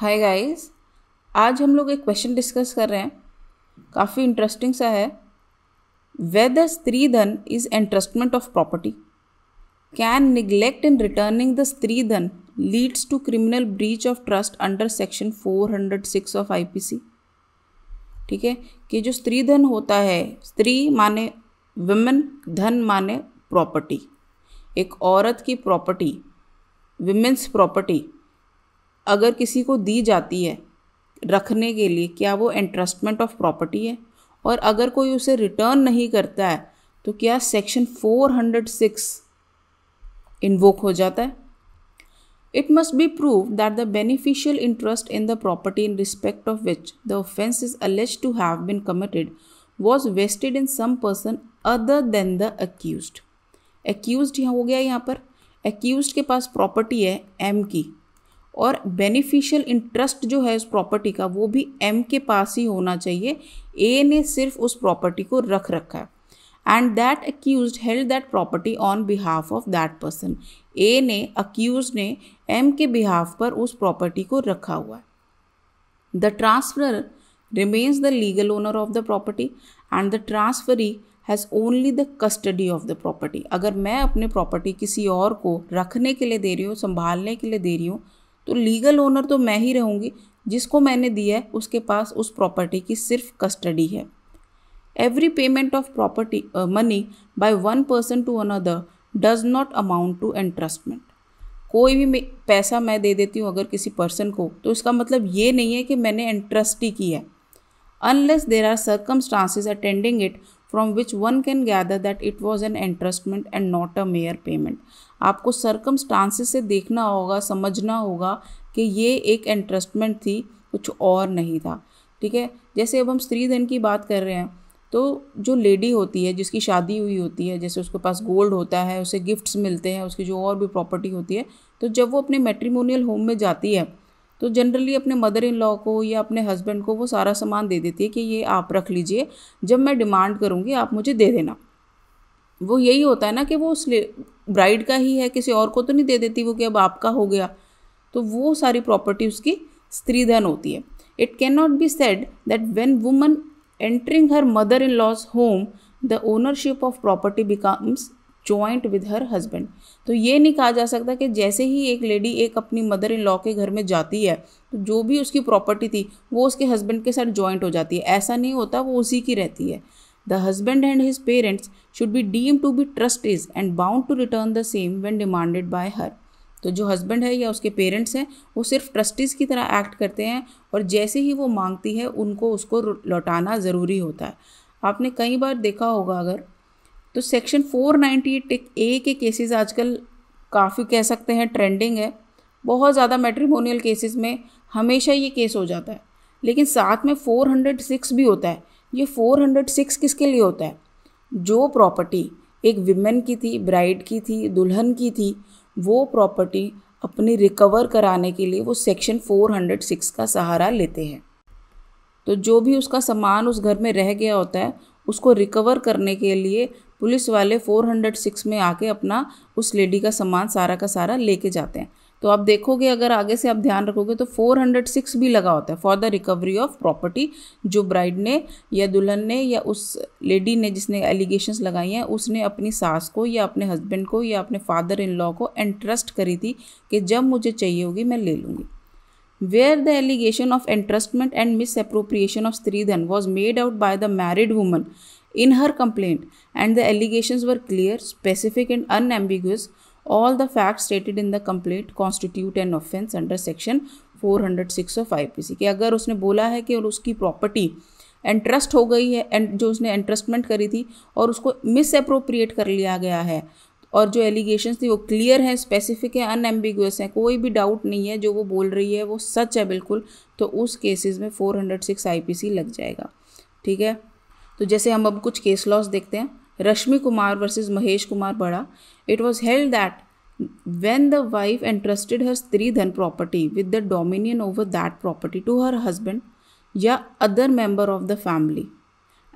Hi guys आज हम लोग एक क्वेश्चन डिस्कस कर रहे हैं काफ़ी इंटरेस्टिंग सा है whether stridhan is entrustment of property can neglect in returning the stridhan leads to criminal breach of trust under section 406 of IPC ठीक है कि जो स्त्री धन होता है स्त्री माने विमेन धन माने प्रॉपर्टी एक औरत की प्रॉपर्टी विमेंस प्रॉपर्टी अगर किसी को दी जाती है रखने के लिए क्या वो एंट्रस्टमेंट ऑफ प्रॉपर्टी है और अगर कोई उसे रिटर्न नहीं करता है तो क्या सेक्शन 406 इन्वोक हो जाता है it must be prove that the beneficial interest in the property in respect of which the offence is allege to have been committed was vested in some person other than the accuse accuse यहाँ हो गया यहाँ पर accused के पास property है M की और beneficial interest जो है उस प्रॉपर्टी का वो भी एम के पास ही होना चाहिए ए ने सिर्फ उस प्रॉपर्टी को रख रखा है and that accuse held that property on behalf of that person A ने अक्यूज ने एम के बिहाफ पर उस प्रॉपर्टी को रखा हुआ है the transfer remains the legal owner of the property and the transferee has only the custody of the property अगर मैं अपने प्रॉपर्टी किसी और को रखने के लिए दे रही हूँ संभालने के लिए दे रही हूँ तो लीगल ओनर तो मैं ही रहूँगी जिसको मैंने दिया है उसके पास उस प्रॉपर्टी की सिर्फ कस्टडी है every payment of property money by one person to another does not amount to entrustment कोई भी पैसा मैं दे देती हूँ अगर किसी पर्सन को तो इसका मतलब ये नहीं है कि मैंने एंट्रस्टी किया है unless there are circumstances attending it from which one can gather that it was an entrustment and not a mere payment आपको सरकम से देखना होगा समझना होगा कि ये एक एंट्रस्टमेंट थी कुछ और नहीं था ठीक है जैसे अब हम स्त्री धन की बात कर रहे हैं तो जो लेडी होती है जिसकी शादी हुई होती है जैसे उसके पास गोल्ड होता है उसे गिफ्ट्स मिलते हैं उसकी जो और भी प्रॉपर्टी होती है तो जब वो अपने मेट्रीमोनियल होम में जाती है तो जनरली अपने मदर इन लॉ को या अपने हस्बैंड को वो सारा सामान दे देती है कि ये आप रख लीजिए जब मैं डिमांड करूँगी आप मुझे दे देना वो यही होता है ना कि वो उस ब्राइड का ही है किसी और को तो नहीं दे देती वो कि अब आपका हो गया तो वो सारी प्रॉपर्टी उसकी स्त्री धन होती है it can not be said that when woman entering her mother in law's home the ownership of property becomes joint with her husband तो ये नहीं कहा जा सकता कि जैसे ही एक लेडी एक अपनी मदर इन लॉ के घर में जाती है तो जो भी उसकी प्रॉपर्टी थी वो उसके हस्बैंड के साथ ज्वाइंट हो जाती है ऐसा नहीं होता वो उसी की रहती है The husband and his parents should be deemed to be trustees and bound to return the same when demanded by her. तो जो हस्बैंड है या उसके पेरेंट्स हैं वो सिर्फ ट्रस्टीज़ की तरह एक्ट करते हैं और जैसे ही वो मांगती है उनको उसको लौटाना ज़रूरी होता है आपने कई बार देखा होगा अगर तो सेक्शन 498 टिक ए के केसेस आजकल काफ़ी कह सकते हैं ट्रेंडिंग है बहुत ज़्यादा मेट्रीमोनियल केसेस में हमेशा ये केस हो जाता है लेकिन साथ में 406 भी होता है ये 406 किसके लिए होता है जो प्रॉपर्टी एक विमेन की थी ब्राइड की थी दुल्हन की थी वो प्रॉपर्टी अपनी रिकवर कराने के लिए वो सेक्शन 406 का सहारा लेते हैं तो जो भी उसका सामान उस घर में रह गया होता है उसको रिकवर करने के लिए पुलिस वाले 406 में आके अपना उस लेडी का सामान सारा का सारा लेके जाते हैं तो आप देखोगे अगर आगे से आप ध्यान रखोगे तो 406 भी लगा होता है for the recovery of property जो ब्राइड ने या दुल्हन ने या उस लेडी ने जिसने एलिगेशंस लगाई हैं उसने अपनी सास को या अपने हस्बैंड को या अपने फादर इन लॉ को एंट्रस्ट करी थी कि जब मुझे चाहिए होगी मैं ले लूँगी where the allegation of entrustment and misappropriation of stridhan was made out by the married woman in her complaint and the allegation were clear specific and unambiguous All the facts stated in the complaint constitute an hundred under section 406 of IPC कि अगर उसने बोला है कि उसकी property entrust हो गई है एंड जो उसने एंट्रस्टमेंट करी थी और उसको मिसअप्रोप्रिएट कर लिया गया है और जो एलिगेशन थी वो क्लियर हैं स्पेसिफिक हैं अनएम्बिगुअस हैं कोई भी डाउट नहीं है जो वो बोल रही है वो सच है बिल्कुल तो उस केसेस में 406 आईपीसी लग जाएगा ठीक है तो जैसे हम अब कुछ केस लॉस देखते हैं Rashmi Kumar versus Mahesh Kumar Bada, it was held that when the wife entrusted her Stridhan property with the dominion over that property to her husband or other member of the family,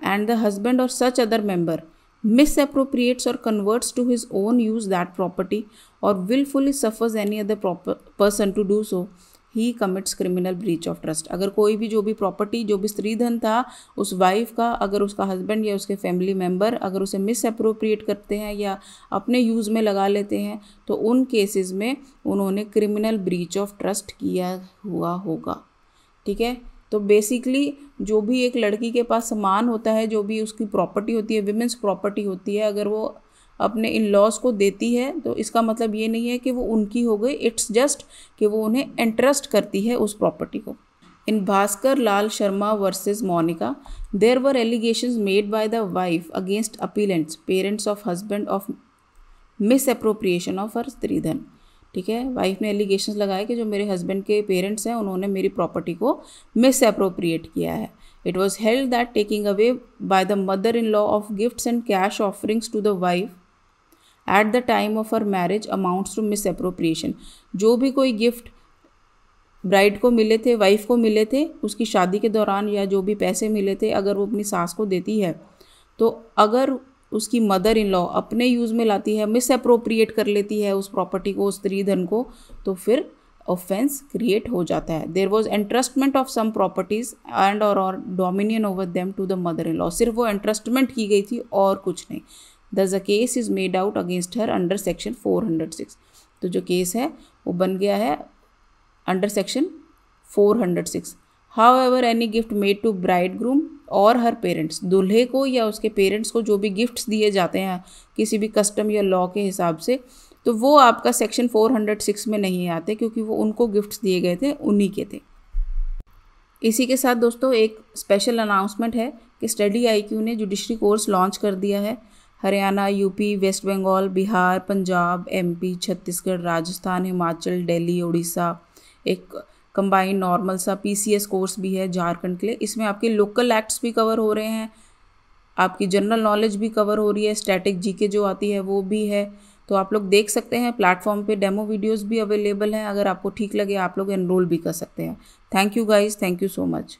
and the husband or such other member misappropriates or converts to his own use that property or willfully suffers any other person to do so, he commits criminal breach of trust अगर कोई भी जो भी property जो भी स्त्री धन था उस वाइफ का अगर उसका हस्बैंड या उसके फैमिली मेम्बर अगर उसे मिसअप्रोप्रिएट करते हैं या अपने यूज़ में लगा लेते हैं तो उन केसेस में उन्होंने क्रिमिनल ब्रीच ऑफ ट्रस्ट किया हुआ होगा ठीक है तो बेसिकली जो भी एक लड़की के पास सामान होता है जो भी उसकी प्रॉपर्टी होती है विमेंस प्रॉपर्टी होती है अगर वो अपने इन लॉज को देती है तो इसका मतलब ये नहीं है कि वो उनकी हो गई इट्स जस्ट कि वो उन्हें इंटरेस्ट करती है उस प्रॉपर्टी को in Bhaskar Lal Sharma versus Monica there were allegation made by the wife against appellants parents of husband of misappropriation of her stridhan ठीक है वाइफ ने एलिगेशन लगाए कि जो मेरे हस्बैंड के पेरेंट्स हैं उन्होंने मेरी प्रॉपर्टी को मिस अप्रोप्रिएट किया है it was held that taking away by the mother in law of gifts and cash offerings to the wife at the time of her marriage amounts to misappropriation जो भी कोई gift bride को मिले थे wife को मिले थे उसकी शादी के दौरान या जो भी पैसे मिले थे अगर वो अपनी सास को देती है तो अगर उसकी मदर इन लॉ अपने यूज़ में लाती है मिस अप्रोप्रिएट कर लेती है उस प्रॉपर्टी को उस स्त्री धन को तो फिर ऑफेंस क्रिएट हो जाता है there was entrustment of some properties and और dominion over them to the mother in law सिर्फ वो एंट्रस्टमेंट की गई थी और कुछ नहीं thus a case is made out against her under section four hundred six तो जो केस है वो बन गया है under section four hundred six however any gift made to bridegroom और हर पेरेंट्स दूल्हे को या उसके पेरेंट्स को जो भी गिफ्ट्स दिए जाते हैं किसी भी कस्टम या लॉ के हिसाब से तो वो आपका सेक्शन 406 में नहीं आते क्योंकि वो उनको गिफ्ट्स दिए गए थे उन्हीं के थे इसी के साथ दोस्तों एक स्पेशल अनाउंसमेंट है कि स्टडी आई ने जुडिशरी कोर्स लॉन्च कर दिया है हरियाणा यूपी वेस्ट बंगाल बिहार पंजाब एमपी छत्तीसगढ़ राजस्थान हिमाचल दिल्ली उड़ीसा एक कंबाइंड नॉर्मल सा पीसीएस कोर्स भी है झारखंड के लिए इसमें आपके लोकल एक्ट्स भी कवर हो रहे हैं आपकी जनरल नॉलेज भी कवर हो रही है स्टैटिक जीके जो आती है वो भी है तो आप लोग देख सकते हैं प्लेटफॉर्म पे डेमो वीडियोस भी अवेलेबल हैं अगर आपको ठीक लगे आप लोग एनरोल भी कर सकते हैं thank you guys thank you so much